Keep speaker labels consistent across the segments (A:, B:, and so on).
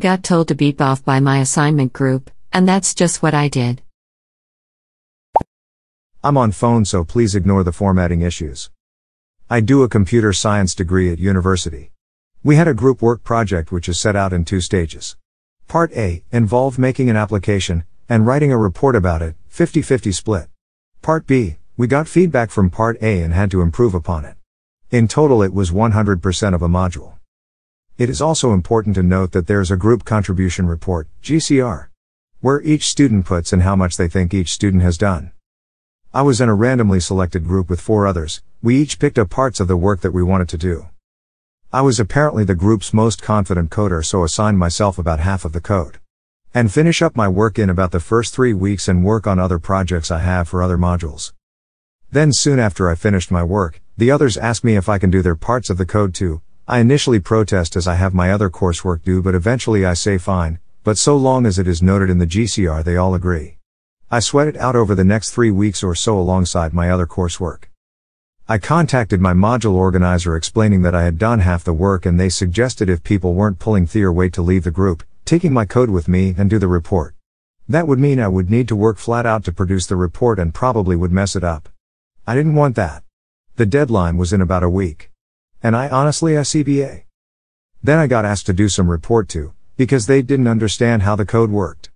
A: Got told to beep off by my assignment group, and that's just what I did.
B: I'm on phone so please ignore the formatting issues. I do a computer science degree at university. We had a group work project which is set out in two stages. Part A involved making an application and writing a report about it, 50-50 split. Part B, we got feedback from part A and had to improve upon it. In total it was 100% of a module. It is also important to note that there is a group contribution report, GCR, where each student puts in how much they think each student has done. I was in a randomly selected group with four others, we each picked up parts of the work that we wanted to do. I was apparently the group's most confident coder so assigned myself about half of the code. And finish up my work in about the first three weeks and work on other projects I have for other modules. Then soon after I finished my work, the others asked me if I can do their parts of the code too, I initially protest as I have my other coursework due but eventually I say fine, but so long as it is noted in the GCR they all agree. I sweat it out over the next three weeks or so alongside my other coursework. I contacted my module organizer explaining that I had done half the work and they suggested if people weren't pulling their weight to leave the group, taking my code with me and do the report. That would mean I would need to work flat out to produce the report and probably would mess it up. I didn't want that. The deadline was in about a week. And I honestly ICBA. Then I got asked to do some report to, because they didn't understand how the code worked.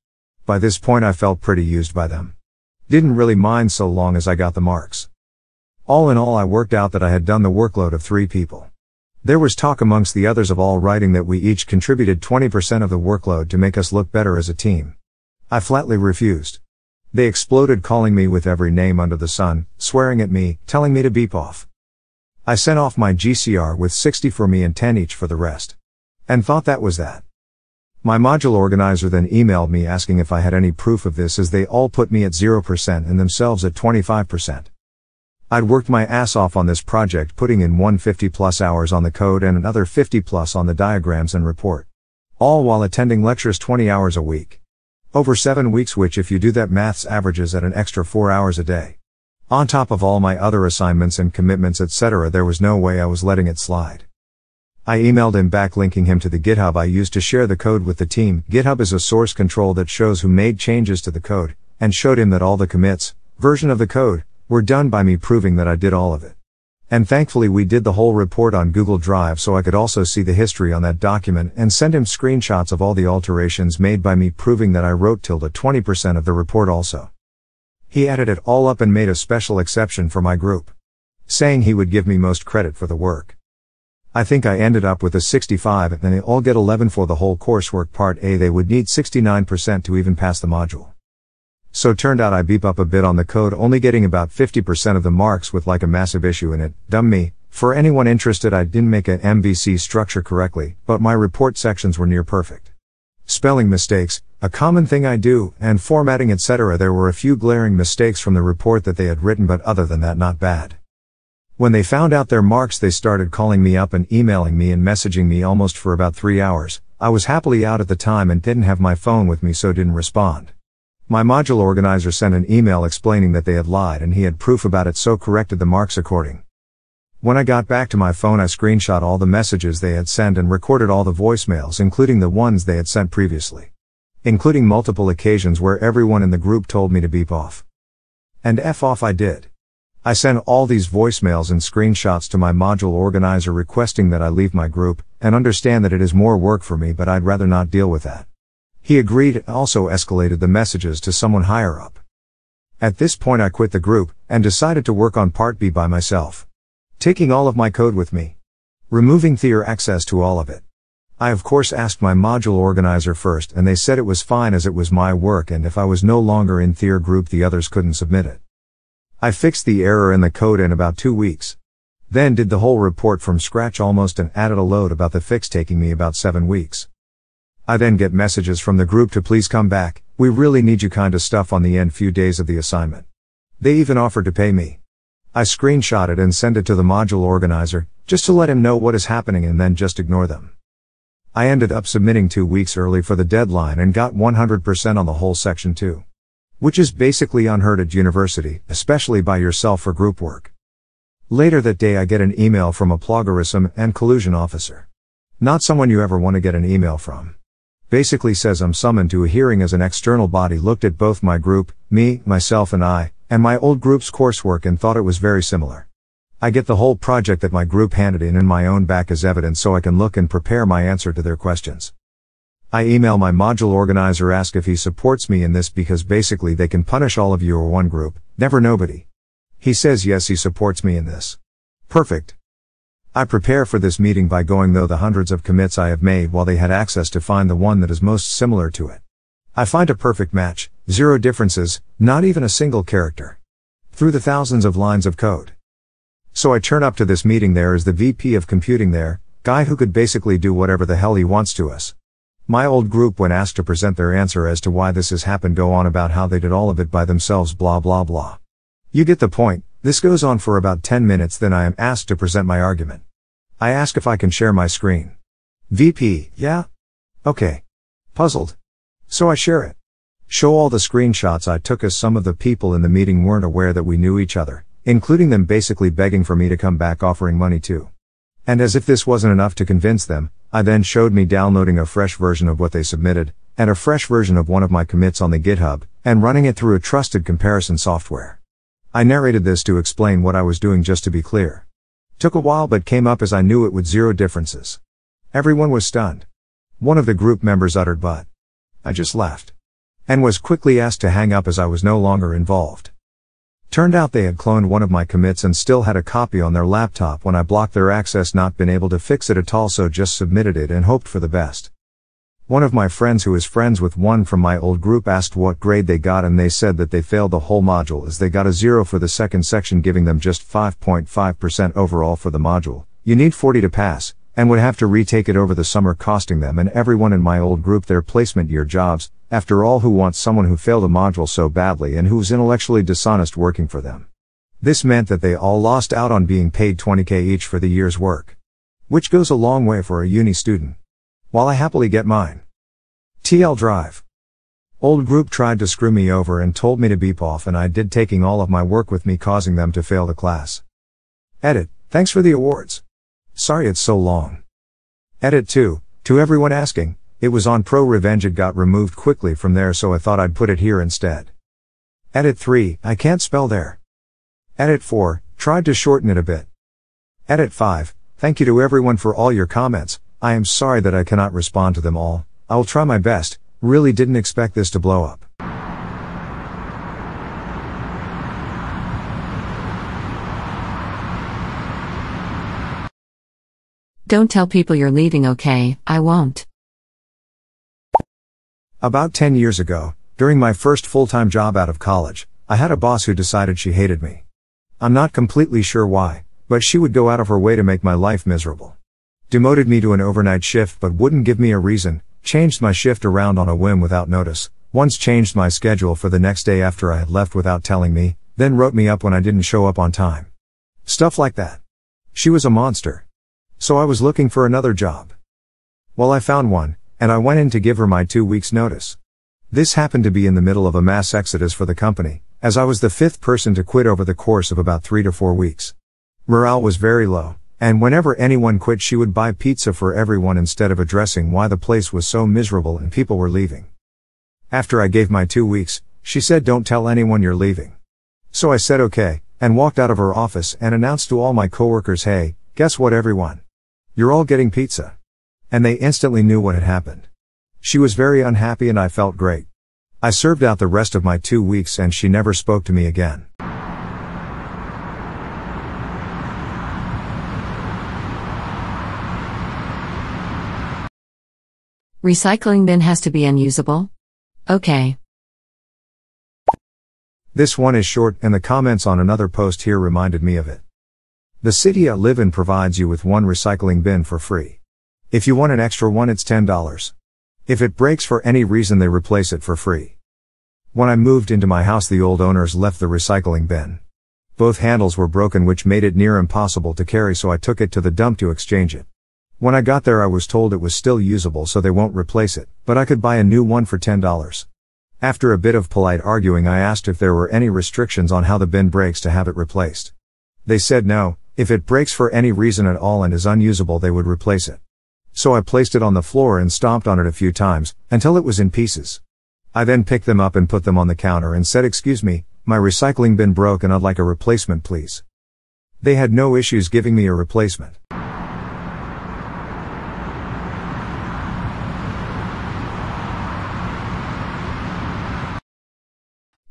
B: By this point I felt pretty used by them. Didn't really mind so long as I got the marks. All in all I worked out that I had done the workload of three people. There was talk amongst the others of all writing that we each contributed 20% of the workload to make us look better as a team. I flatly refused. They exploded calling me with every name under the sun, swearing at me, telling me to beep off. I sent off my GCR with 60 for me and 10 each for the rest. And thought that was that. My module organizer then emailed me asking if I had any proof of this as they all put me at 0% and themselves at 25%. I'd worked my ass off on this project putting in 150 plus hours on the code and another 50 plus on the diagrams and report. All while attending lectures 20 hours a week. Over 7 weeks which if you do that maths averages at an extra 4 hours a day. On top of all my other assignments and commitments etc there was no way I was letting it slide. I emailed him back linking him to the GitHub I used to share the code with the team. GitHub is a source control that shows who made changes to the code, and showed him that all the commits, version of the code, were done by me proving that I did all of it. And thankfully we did the whole report on Google Drive so I could also see the history on that document and send him screenshots of all the alterations made by me proving that I wrote tilde 20% of the report also. He added it all up and made a special exception for my group. Saying he would give me most credit for the work. I think I ended up with a 65 and they all get 11 for the whole coursework part A they would need 69% to even pass the module. So turned out I beep up a bit on the code only getting about 50% of the marks with like a massive issue in it, dumb me. For anyone interested I didn't make an MVC structure correctly, but my report sections were near perfect. Spelling mistakes, a common thing I do, and formatting etc. There were a few glaring mistakes from the report that they had written but other than that not bad. When they found out their marks they started calling me up and emailing me and messaging me almost for about three hours. I was happily out at the time and didn't have my phone with me so didn't respond. My module organizer sent an email explaining that they had lied and he had proof about it so corrected the marks according. When I got back to my phone I screenshot all the messages they had sent and recorded all the voicemails including the ones they had sent previously including multiple occasions where everyone in the group told me to beep off. And F off I did. I sent all these voicemails and screenshots to my module organizer requesting that I leave my group and understand that it is more work for me but I'd rather not deal with that. He agreed and also escalated the messages to someone higher up. At this point I quit the group and decided to work on part B by myself. Taking all of my code with me. Removing Theor access to all of it. I of course asked my module organizer first and they said it was fine as it was my work and if I was no longer in Thier group the others couldn't submit it. I fixed the error in the code in about two weeks. Then did the whole report from scratch almost and added a load about the fix taking me about seven weeks. I then get messages from the group to please come back, we really need you kinda stuff on the end few days of the assignment. They even offered to pay me. I screenshot it and send it to the module organizer, just to let him know what is happening and then just ignore them. I ended up submitting two weeks early for the deadline and got 100% on the whole section too. Which is basically unheard at university, especially by yourself for group work. Later that day I get an email from a plagiarism and collusion officer. Not someone you ever want to get an email from. Basically says I'm summoned to a hearing as an external body looked at both my group, me, myself and I, and my old group's coursework and thought it was very similar. I get the whole project that my group handed in in my own back as evidence so I can look and prepare my answer to their questions. I email my module organizer ask if he supports me in this because basically they can punish all of you or one group, never nobody. He says yes he supports me in this. Perfect. I prepare for this meeting by going though the hundreds of commits I have made while they had access to find the one that is most similar to it. I find a perfect match, zero differences, not even a single character. Through the thousands of lines of code. So I turn up to this meeting there as the VP of computing there, guy who could basically do whatever the hell he wants to us. My old group when asked to present their answer as to why this has happened go on about how they did all of it by themselves blah blah blah. You get the point, this goes on for about 10 minutes then I am asked to present my argument. I ask if I can share my screen. VP, yeah? Okay. Puzzled. So I share it. Show all the screenshots I took as some of the people in the meeting weren't aware that we knew each other, including them basically begging for me to come back offering money too. And as if this wasn't enough to convince them, I then showed me downloading a fresh version of what they submitted, and a fresh version of one of my commits on the GitHub, and running it through a trusted comparison software. I narrated this to explain what I was doing just to be clear. Took a while but came up as I knew it with zero differences. Everyone was stunned. One of the group members uttered but. I just left. And was quickly asked to hang up as I was no longer involved. Turned out they had cloned one of my commits and still had a copy on their laptop when I blocked their access not been able to fix it at all so just submitted it and hoped for the best. One of my friends who is friends with one from my old group asked what grade they got and they said that they failed the whole module as they got a zero for the second section giving them just 5.5% overall for the module. You need 40 to pass, and would have to retake it over the summer costing them and everyone in my old group their placement year jobs, after all who wants someone who failed a module so badly and who's intellectually dishonest working for them. This meant that they all lost out on being paid 20k each for the year's work. Which goes a long way for a uni student. While I happily get mine. TL Drive. Old group tried to screw me over and told me to beep off and I did taking all of my work with me causing them to fail the class. Edit. Thanks for the awards. Sorry it's so long. Edit 2. To everyone asking, it was on Pro Revenge it got removed quickly from there so I thought I'd put it here instead. Edit 3. I can't spell there. Edit 4. Tried to shorten it a bit. Edit 5. Thank you to everyone for all your comments. I am sorry that I cannot respond to them all. I will try my best. Really didn't expect this to blow up.
A: Don't tell people you're leaving, okay? I won't.
B: About 10 years ago, during my first full-time job out of college, I had a boss who decided she hated me. I'm not completely sure why, but she would go out of her way to make my life miserable. Demoted me to an overnight shift but wouldn't give me a reason, changed my shift around on a whim without notice, once changed my schedule for the next day after I had left without telling me, then wrote me up when I didn't show up on time. Stuff like that. She was a monster, so I was looking for another job. Well, I found one, and I went in to give her my two weeks notice. This happened to be in the middle of a mass exodus for the company, as I was the fifth person to quit over the course of about three to four weeks. Morale was very low, and whenever anyone quit she would buy pizza for everyone instead of addressing why the place was so miserable and people were leaving. After I gave my two weeks, she said don't tell anyone you're leaving. So I said okay, and walked out of her office and announced to all my coworkers hey, guess what everyone? You're all getting pizza. And they instantly knew what had happened. She was very unhappy and I felt great. I served out the rest of my two weeks and she never spoke to me again.
A: Recycling bin has to be unusable? Okay.
B: This one is short and the comments on another post here reminded me of it. The city I live in provides you with one recycling bin for free. If you want an extra one, it's $10. If it breaks for any reason, they replace it for free. When I moved into my house, the old owners left the recycling bin. Both handles were broken, which made it near impossible to carry, so I took it to the dump to exchange it. When I got there, I was told it was still usable, so they won't replace it, but I could buy a new one for $10. After a bit of polite arguing, I asked if there were any restrictions on how the bin breaks to have it replaced. They said no, if it breaks for any reason at all and is unusable they would replace it. So I placed it on the floor and stomped on it a few times, until it was in pieces. I then picked them up and put them on the counter and said excuse me, my recycling bin broke and I'd like a replacement please. They had no issues giving me a replacement.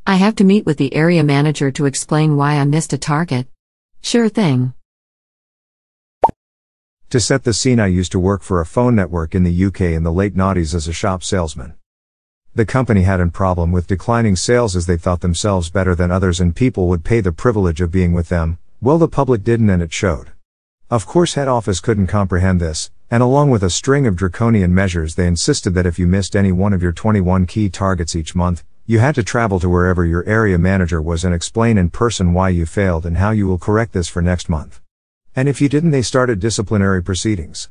A: I have to meet with the area manager to explain why I missed a target. Sure thing.
B: To set the scene, I used to work for a phone network in the UK in the late noughties as a shop salesman. The company had a problem with declining sales as they thought themselves better than others and people would pay the privilege of being with them. Well, the public didn't and it showed. Of course, head office couldn't comprehend this, and along with a string of draconian measures, they insisted that if you missed any one of your 21 key targets each month, you had to travel to wherever your area manager was and explain in person why you failed and how you will correct this for next month. And if you didn't they started disciplinary proceedings.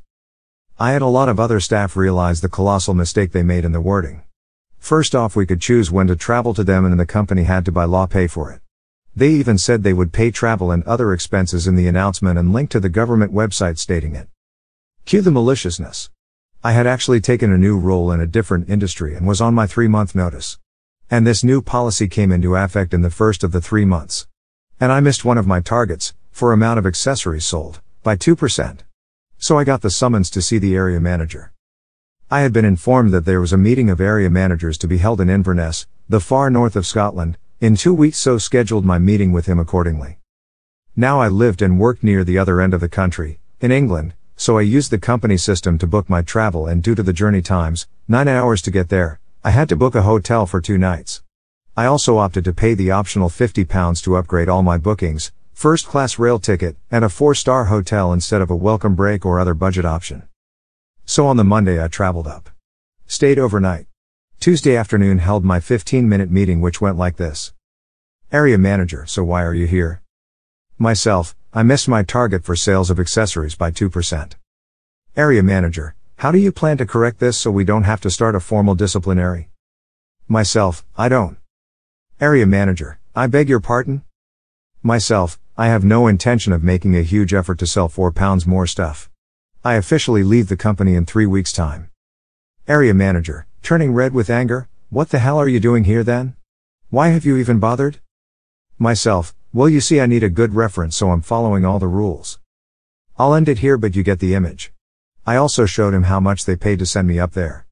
B: I had a lot of other staff realize the colossal mistake they made in the wording. First off we could choose when to travel to them and the company had to by law pay for it. They even said they would pay travel and other expenses in the announcement and link to the government website stating it. Cue the maliciousness. I had actually taken a new role in a different industry and was on my three month notice. And this new policy came into effect in the first of the three months. And I missed one of my targets, for amount of accessories sold, by 2%. So I got the summons to see the area manager. I had been informed that there was a meeting of area managers to be held in Inverness, the far north of Scotland, in two weeks so scheduled my meeting with him accordingly. Now I lived and worked near the other end of the country, in England, so I used the company system to book my travel and due to the journey times, 9 hours to get there, I had to book a hotel for two nights. I also opted to pay the optional £50 to upgrade all my bookings, first class rail ticket, and a four star hotel instead of a welcome break or other budget option. So on the Monday I traveled up. Stayed overnight. Tuesday afternoon held my 15 minute meeting which went like this. Area manager, so why are you here? Myself, I missed my target for sales of accessories by 2%. Area manager, how do you plan to correct this so we don't have to start a formal disciplinary? Myself, I don't. Area manager, I beg your pardon? Myself, I have no intention of making a huge effort to sell 4 pounds more stuff. I officially leave the company in 3 weeks time. Area manager, turning red with anger, what the hell are you doing here then? Why have you even bothered? Myself, well you see I need a good reference so I'm following all the rules. I'll end it here but you get the image. I also showed him how much they paid to send me up there.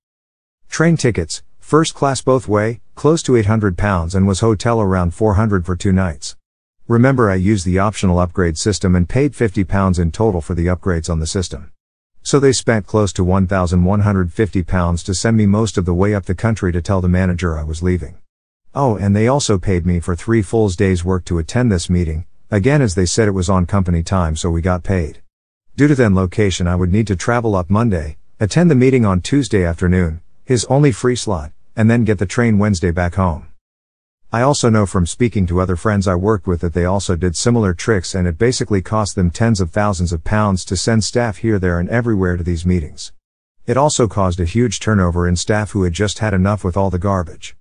B: Train tickets, first class both way, close to 800 pounds and was hotel around 400 for two nights. Remember I used the optional upgrade system and paid 50 pounds in total for the upgrades on the system. So they spent close to 1,150 pounds to send me most of the way up the country to tell the manager I was leaving. Oh, and they also paid me for three full days work to attend this meeting, again as they said it was on company time so we got paid. Due to then location I would need to travel up Monday, attend the meeting on Tuesday afternoon, his only free slot, and then get the train Wednesday back home. I also know from speaking to other friends I worked with that they also did similar tricks and it basically cost them tens of thousands of pounds to send staff here there and everywhere to these meetings. It also caused a huge turnover in staff who had just had enough with all the garbage.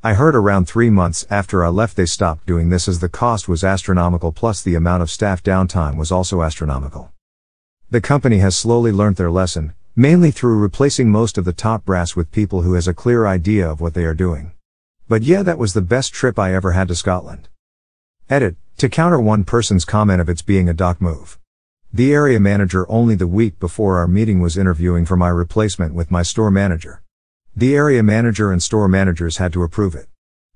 B: I heard around three months after I left they stopped doing this as the cost was astronomical plus the amount of staff downtime was also astronomical. The company has slowly learnt their lesson, mainly through replacing most of the top brass with people who has a clear idea of what they are doing. But yeah, that was the best trip I ever had to Scotland. Edit, to counter one person's comment of its being a doc move. The area manager only the week before our meeting was interviewing for my replacement with my store manager. The area manager and store managers had to approve it.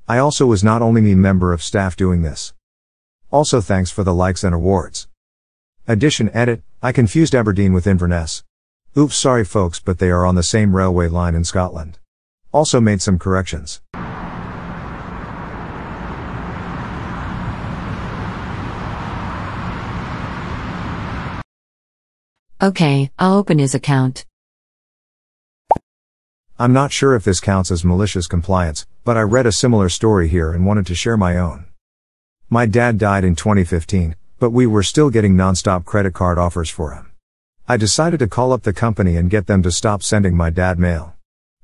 B: I also was not only me member of staff doing this. Also thanks for the likes and awards. Addition edit, I confused Aberdeen with Inverness. Oops sorry folks but they are on the same railway line in Scotland. Also made some corrections.
A: Okay, I'll open his account.
B: I'm not sure if this counts as malicious compliance, but I read a similar story here and wanted to share my own. My dad died in 2015, but we were still getting nonstop credit card offers for him. I decided to call up the company and get them to stop sending my dad mail.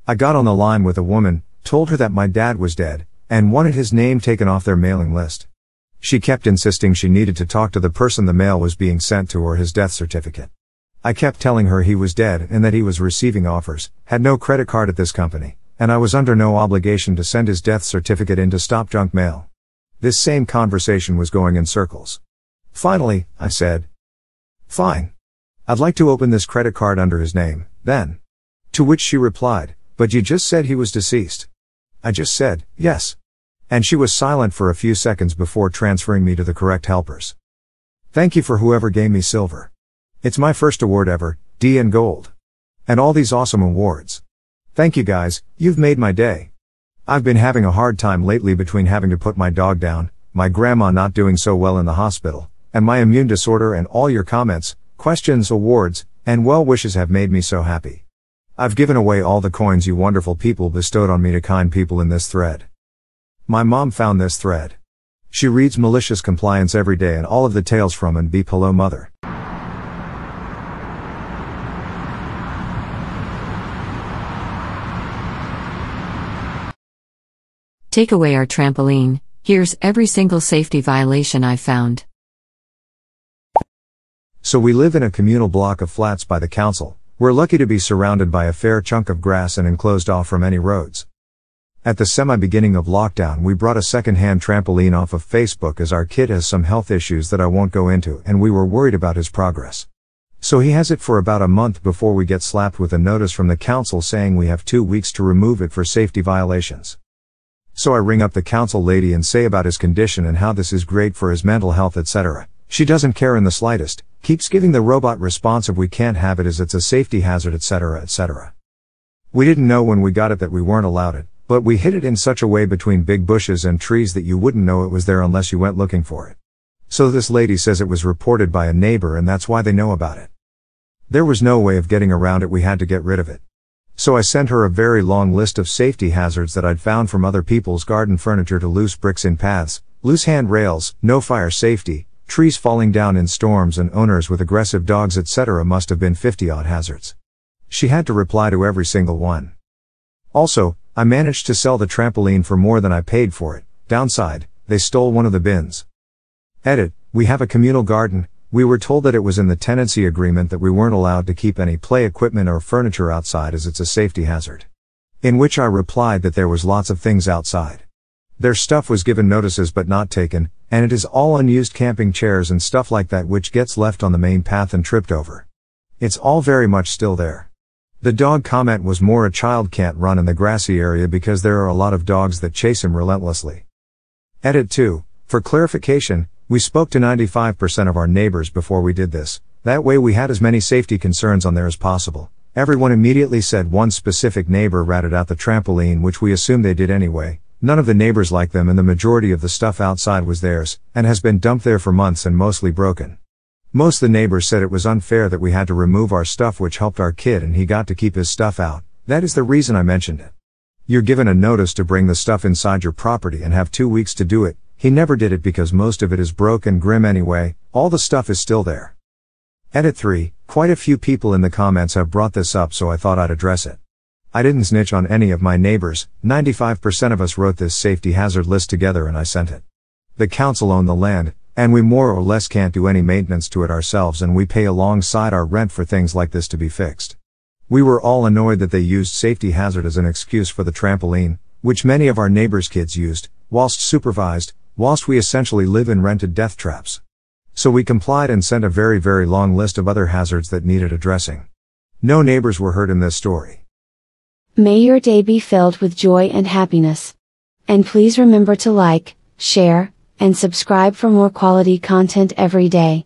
B: I got on the line with a woman, told her that my dad was dead, and wanted his name taken off their mailing list. She kept insisting she needed to talk to the person the mail was being sent to or his death certificate. I kept telling her he was dead and that he was receiving offers, had no credit card at this company, and I was under no obligation to send his death certificate in to stop junk mail. This same conversation was going in circles. Finally, I said. Fine. I'd like to open this credit card under his name, then. To which she replied, but you just said he was deceased. I just said, yes. And she was silent for a few seconds before transferring me to the correct helpers. Thank you for whoever gave me silver. It's my first award ever, D and gold. And all these awesome awards. Thank you guys, you've made my day. I've been having a hard time lately between having to put my dog down, my grandma not doing so well in the hospital, and my immune disorder and all your comments, questions, awards, and well wishes have made me so happy. I've given away all the coins you wonderful people bestowed on me to kind people in this thread. My mom found this thread. She reads malicious compliance every day and all of the tales from and be hello mother.
A: Take away our trampoline, here's every single safety violation I found.
B: So we live in a communal block of flats by the council. We're lucky to be surrounded by a fair chunk of grass and enclosed off from any roads. At the semi-beginning of lockdown, we brought a second-hand trampoline off of Facebook as our kid has some health issues that I won't go into and we were worried about his progress. So he has it for about a month before we get slapped with a notice from the council saying we have two weeks to remove it for safety violations. So I ring up the council lady and say about his condition and how this is great for his mental health etc. She doesn't care in the slightest, keeps giving the robot response of we can't have it as it's a safety hazard etc etc. We didn't know when we got it that we weren't allowed it, but we hid it in such a way between big bushes and trees that you wouldn't know it was there unless you went looking for it. So this lady says it was reported by a neighbor and that's why they know about it. There was no way of getting around it we had to get rid of it. So I sent her a very long list of safety hazards that I'd found from other people's garden furniture to loose bricks in paths, loose handrails, no fire safety, trees falling down in storms and owners with aggressive dogs etc. must have been 50 odd hazards. She had to reply to every single one. Also, I managed to sell the trampoline for more than I paid for it. Downside, they stole one of the bins. Edit, we have a communal garden, we were told that it was in the tenancy agreement that we weren't allowed to keep any play equipment or furniture outside as it's a safety hazard. In which I replied that there was lots of things outside. Their stuff was given notices but not taken, and it is all unused camping chairs and stuff like that which gets left on the main path and tripped over. It's all very much still there. The dog comment was more a child can't run in the grassy area because there are a lot of dogs that chase him relentlessly. Edit 2. For clarification, we spoke to 95% of our neighbors before we did this. That way we had as many safety concerns on there as possible. Everyone immediately said one specific neighbor ratted out the trampoline which we assume they did anyway, None of the neighbors like them and the majority of the stuff outside was theirs, and has been dumped there for months and mostly broken. Most the neighbors said it was unfair that we had to remove our stuff which helped our kid and he got to keep his stuff out. That is the reason I mentioned it. You're given a notice to bring the stuff inside your property and have two weeks to do it. He never did it because most of it is broke and grim anyway. All the stuff is still there. Edit 3. Quite a few people in the comments have brought this up so I thought I'd address it. I didn't snitch on any of my neighbors, 95% of us wrote this safety hazard list together and I sent it. The council owned the land, and we more or less can't do any maintenance to it ourselves and we pay alongside our rent for things like this to be fixed. We were all annoyed that they used safety hazard as an excuse for the trampoline, which many of our neighbors' kids used, whilst supervised, whilst we essentially live in rented death traps. So we complied and sent a very very long list of other hazards that needed addressing. No neighbors were hurt in this story.
A: May your day be filled with joy and happiness. And please remember to like, share, and subscribe for more quality content every day.